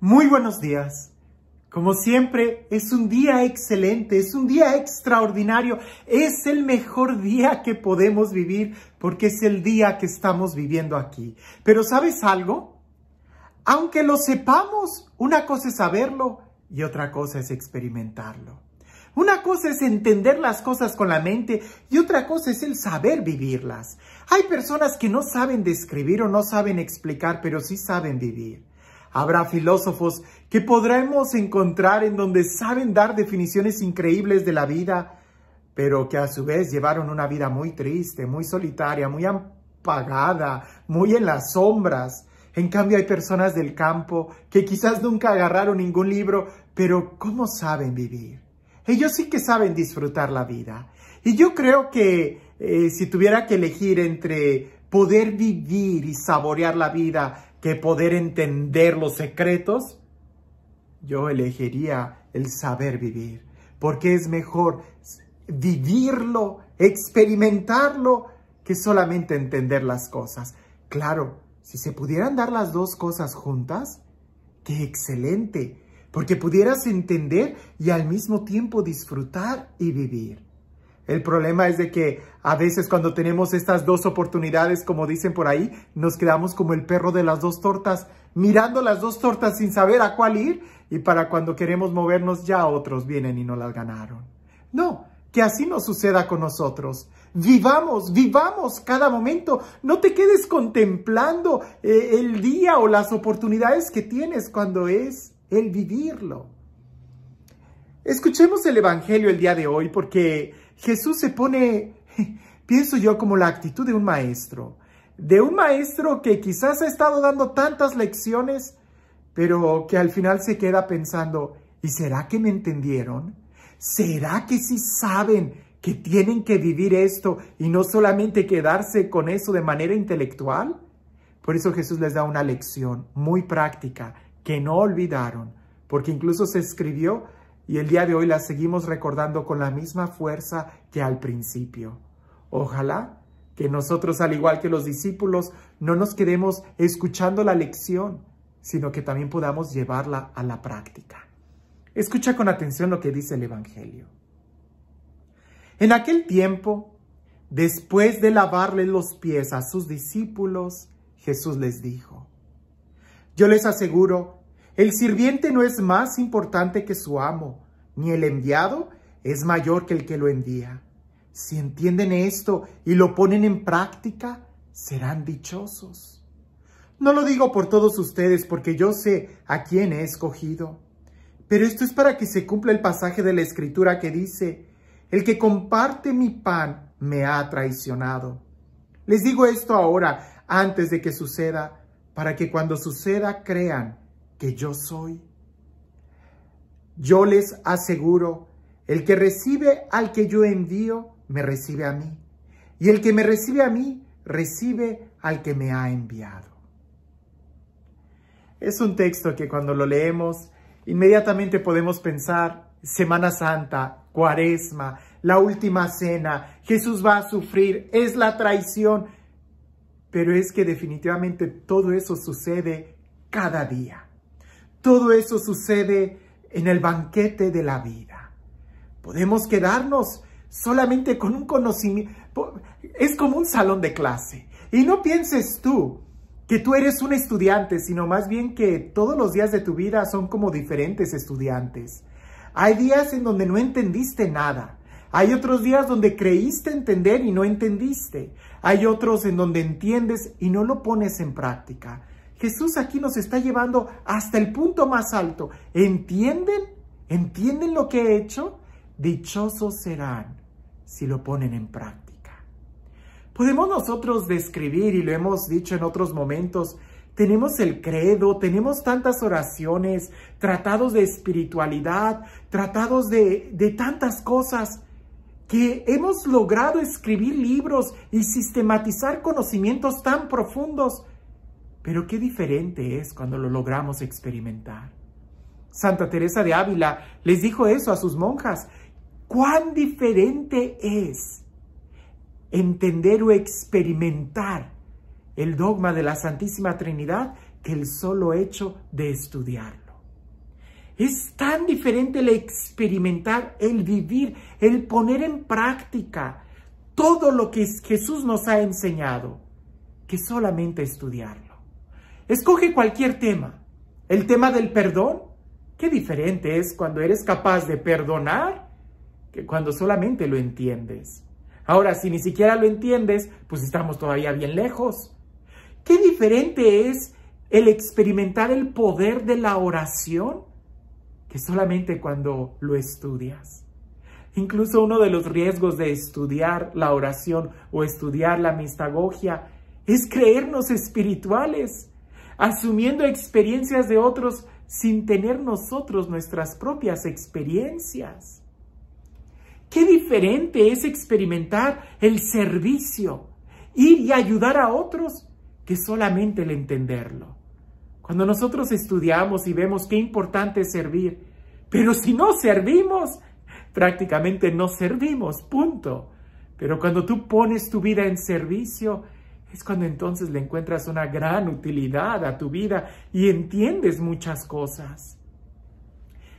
Muy buenos días. Como siempre, es un día excelente, es un día extraordinario, es el mejor día que podemos vivir porque es el día que estamos viviendo aquí. Pero ¿sabes algo? Aunque lo sepamos, una cosa es saberlo y otra cosa es experimentarlo. Una cosa es entender las cosas con la mente y otra cosa es el saber vivirlas. Hay personas que no saben describir o no saben explicar, pero sí saben vivir. Habrá filósofos que podremos encontrar en donde saben dar definiciones increíbles de la vida, pero que a su vez llevaron una vida muy triste, muy solitaria, muy apagada, muy en las sombras. En cambio hay personas del campo que quizás nunca agarraron ningún libro, pero ¿cómo saben vivir? Ellos sí que saben disfrutar la vida. Y yo creo que eh, si tuviera que elegir entre poder vivir y saborear la vida que poder entender los secretos, yo elegiría el saber vivir, porque es mejor vivirlo, experimentarlo, que solamente entender las cosas. Claro, si se pudieran dar las dos cosas juntas, qué excelente, porque pudieras entender y al mismo tiempo disfrutar y vivir. El problema es de que a veces cuando tenemos estas dos oportunidades, como dicen por ahí, nos quedamos como el perro de las dos tortas, mirando las dos tortas sin saber a cuál ir y para cuando queremos movernos ya otros vienen y no las ganaron. No, que así no suceda con nosotros. Vivamos, vivamos cada momento. No te quedes contemplando eh, el día o las oportunidades que tienes cuando es el vivirlo. Escuchemos el Evangelio el día de hoy porque Jesús se pone, pienso yo, como la actitud de un maestro, de un maestro que quizás ha estado dando tantas lecciones, pero que al final se queda pensando, ¿y será que me entendieron? ¿Será que sí saben que tienen que vivir esto y no solamente quedarse con eso de manera intelectual? Por eso Jesús les da una lección muy práctica que no olvidaron, porque incluso se escribió y el día de hoy la seguimos recordando con la misma fuerza que al principio. Ojalá que nosotros, al igual que los discípulos, no nos quedemos escuchando la lección, sino que también podamos llevarla a la práctica. Escucha con atención lo que dice el Evangelio. En aquel tiempo, después de lavarle los pies a sus discípulos, Jesús les dijo, yo les aseguro el sirviente no es más importante que su amo, ni el enviado es mayor que el que lo envía. Si entienden esto y lo ponen en práctica, serán dichosos. No lo digo por todos ustedes, porque yo sé a quién he escogido. Pero esto es para que se cumpla el pasaje de la Escritura que dice, el que comparte mi pan me ha traicionado. Les digo esto ahora, antes de que suceda, para que cuando suceda crean que yo soy. Yo les aseguro, el que recibe al que yo envío, me recibe a mí. Y el que me recibe a mí, recibe al que me ha enviado. Es un texto que cuando lo leemos, inmediatamente podemos pensar Semana Santa, Cuaresma, la última cena, Jesús va a sufrir, es la traición. Pero es que definitivamente todo eso sucede cada día. Todo eso sucede en el banquete de la vida. Podemos quedarnos solamente con un conocimiento. Es como un salón de clase. Y no pienses tú que tú eres un estudiante, sino más bien que todos los días de tu vida son como diferentes estudiantes. Hay días en donde no entendiste nada. Hay otros días donde creíste entender y no entendiste. Hay otros en donde entiendes y no lo pones en práctica. Jesús aquí nos está llevando hasta el punto más alto. ¿Entienden? ¿Entienden lo que he hecho? Dichosos serán si lo ponen en práctica. Podemos nosotros describir, y lo hemos dicho en otros momentos, tenemos el credo, tenemos tantas oraciones, tratados de espiritualidad, tratados de, de tantas cosas que hemos logrado escribir libros y sistematizar conocimientos tan profundos, pero qué diferente es cuando lo logramos experimentar. Santa Teresa de Ávila les dijo eso a sus monjas. ¿Cuán diferente es entender o experimentar el dogma de la Santísima Trinidad que el solo hecho de estudiarlo? Es tan diferente el experimentar, el vivir, el poner en práctica todo lo que Jesús nos ha enseñado que solamente estudiarlo. Escoge cualquier tema. El tema del perdón. Qué diferente es cuando eres capaz de perdonar que cuando solamente lo entiendes. Ahora, si ni siquiera lo entiendes, pues estamos todavía bien lejos. Qué diferente es el experimentar el poder de la oración que solamente cuando lo estudias. Incluso uno de los riesgos de estudiar la oración o estudiar la mistagogia es creernos espirituales asumiendo experiencias de otros sin tener nosotros nuestras propias experiencias. Qué diferente es experimentar el servicio, ir y ayudar a otros, que solamente el entenderlo. Cuando nosotros estudiamos y vemos qué importante es servir, pero si no servimos, prácticamente no servimos, punto. Pero cuando tú pones tu vida en servicio, es cuando entonces le encuentras una gran utilidad a tu vida y entiendes muchas cosas.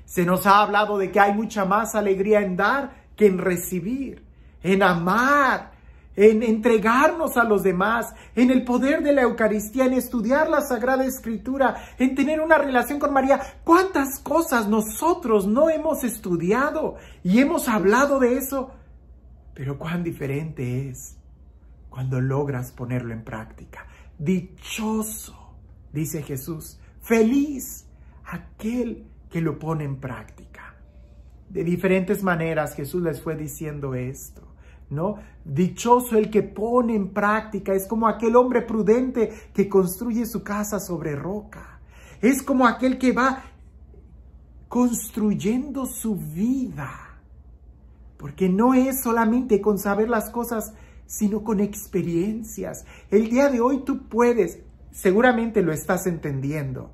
Se nos ha hablado de que hay mucha más alegría en dar que en recibir, en amar, en entregarnos a los demás, en el poder de la Eucaristía, en estudiar la Sagrada Escritura, en tener una relación con María. ¿Cuántas cosas nosotros no hemos estudiado y hemos hablado de eso? Pero cuán diferente es cuando logras ponerlo en práctica. Dichoso, dice Jesús, feliz aquel que lo pone en práctica. De diferentes maneras Jesús les fue diciendo esto. ¿No? Dichoso el que pone en práctica, es como aquel hombre prudente que construye su casa sobre roca. Es como aquel que va construyendo su vida. Porque no es solamente con saber las cosas sino con experiencias. El día de hoy tú puedes, seguramente lo estás entendiendo,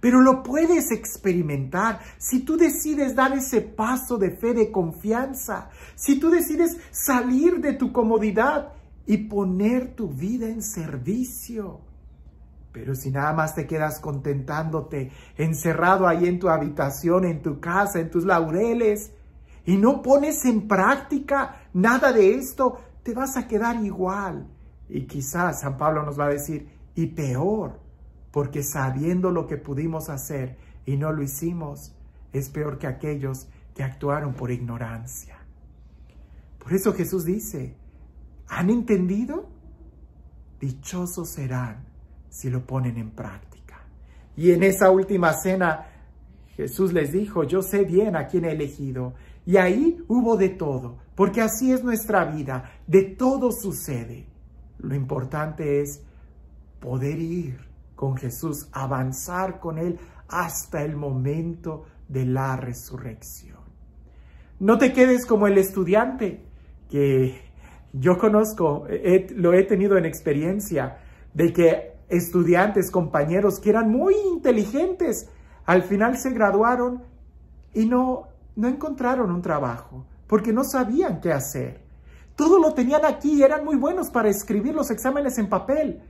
pero lo puedes experimentar si tú decides dar ese paso de fe, de confianza, si tú decides salir de tu comodidad y poner tu vida en servicio. Pero si nada más te quedas contentándote, encerrado ahí en tu habitación, en tu casa, en tus laureles, y no pones en práctica nada de esto, vas a quedar igual. Y quizás San Pablo nos va a decir, y peor, porque sabiendo lo que pudimos hacer y no lo hicimos, es peor que aquellos que actuaron por ignorancia. Por eso Jesús dice, ¿han entendido? Dichosos serán si lo ponen en práctica. Y en esa última cena, Jesús les dijo, yo sé bien a quién he elegido y ahí hubo de todo, porque así es nuestra vida, de todo sucede. Lo importante es poder ir con Jesús, avanzar con Él hasta el momento de la resurrección. No te quedes como el estudiante que yo conozco, lo he tenido en experiencia, de que estudiantes, compañeros que eran muy inteligentes, al final se graduaron y no no encontraron un trabajo porque no sabían qué hacer. Todo lo tenían aquí, eran muy buenos para escribir los exámenes en papel,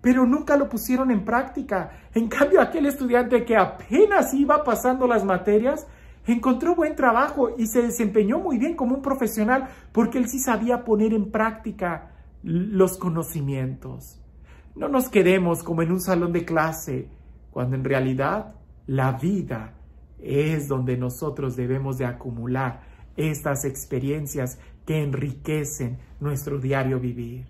pero nunca lo pusieron en práctica. En cambio, aquel estudiante que apenas iba pasando las materias, encontró buen trabajo y se desempeñó muy bien como un profesional porque él sí sabía poner en práctica los conocimientos. No nos quedemos como en un salón de clase, cuando en realidad la vida es donde nosotros debemos de acumular estas experiencias que enriquecen nuestro diario vivir.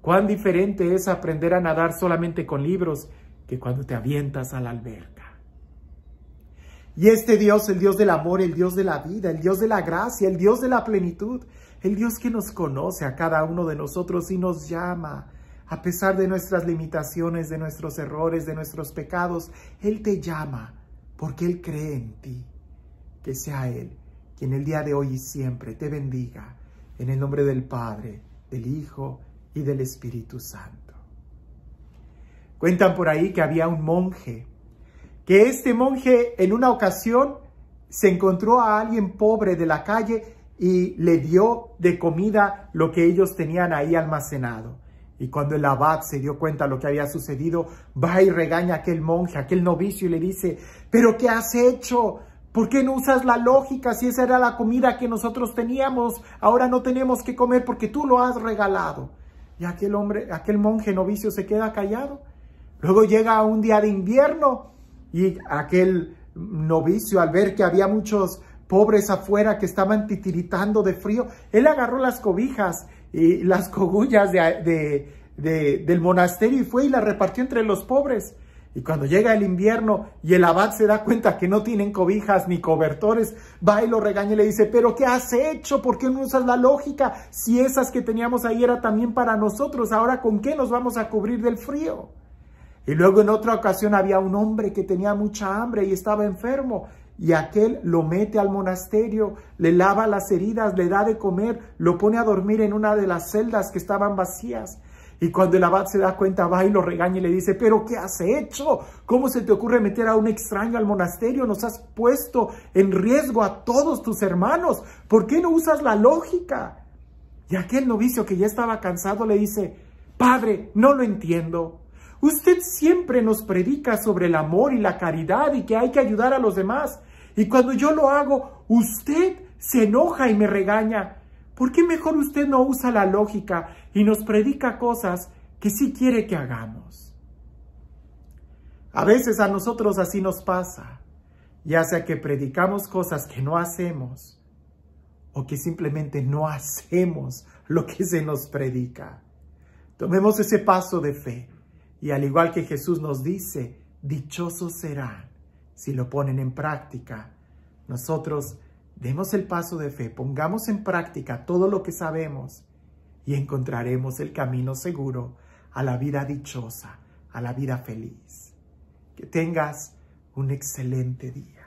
Cuán diferente es aprender a nadar solamente con libros que cuando te avientas a la alberca. Y este Dios, el Dios del amor, el Dios de la vida, el Dios de la gracia, el Dios de la plenitud, el Dios que nos conoce a cada uno de nosotros y nos llama, a pesar de nuestras limitaciones, de nuestros errores, de nuestros pecados, Él te llama porque Él cree en ti. Que sea Él quien el día de hoy y siempre te bendiga, en el nombre del Padre, del Hijo y del Espíritu Santo. Cuentan por ahí que había un monje, que este monje en una ocasión se encontró a alguien pobre de la calle y le dio de comida lo que ellos tenían ahí almacenado. Y cuando el abad se dio cuenta de lo que había sucedido, va y regaña a aquel monje, a aquel novicio y le dice, ¿pero qué has hecho? ¿Por qué no usas la lógica si esa era la comida que nosotros teníamos? Ahora no tenemos que comer porque tú lo has regalado. Y aquel hombre, aquel monje novicio se queda callado. Luego llega un día de invierno y aquel novicio al ver que había muchos pobres afuera que estaban titiritando de frío, él agarró las cobijas y las cogullas de, del monasterio y fue y las repartió entre los pobres. Y cuando llega el invierno y el abad se da cuenta que no tienen cobijas ni cobertores, va y lo regaña y le dice, pero ¿qué has hecho? ¿Por qué no usas la lógica? Si esas que teníamos ahí era también para nosotros, ahora con qué nos vamos a cubrir del frío? Y luego en otra ocasión había un hombre que tenía mucha hambre y estaba enfermo y aquel lo mete al monasterio, le lava las heridas, le da de comer, lo pone a dormir en una de las celdas que estaban vacías. Y cuando el abad se da cuenta, va y lo regaña y le dice, pero ¿qué has hecho? ¿Cómo se te ocurre meter a un extraño al monasterio? Nos has puesto en riesgo a todos tus hermanos. ¿Por qué no usas la lógica? Y aquel novicio que ya estaba cansado le dice, Padre, no lo entiendo. Usted siempre nos predica sobre el amor y la caridad y que hay que ayudar a los demás. Y cuando yo lo hago, usted se enoja y me regaña. ¿Por qué mejor usted no usa la lógica y nos predica cosas que sí quiere que hagamos? A veces a nosotros así nos pasa, ya sea que predicamos cosas que no hacemos o que simplemente no hacemos lo que se nos predica. Tomemos ese paso de fe y al igual que Jesús nos dice, dichosos será si lo ponen en práctica. Nosotros demos el paso de fe, pongamos en práctica todo lo que sabemos y encontraremos el camino seguro a la vida dichosa, a la vida feliz. Que tengas un excelente día.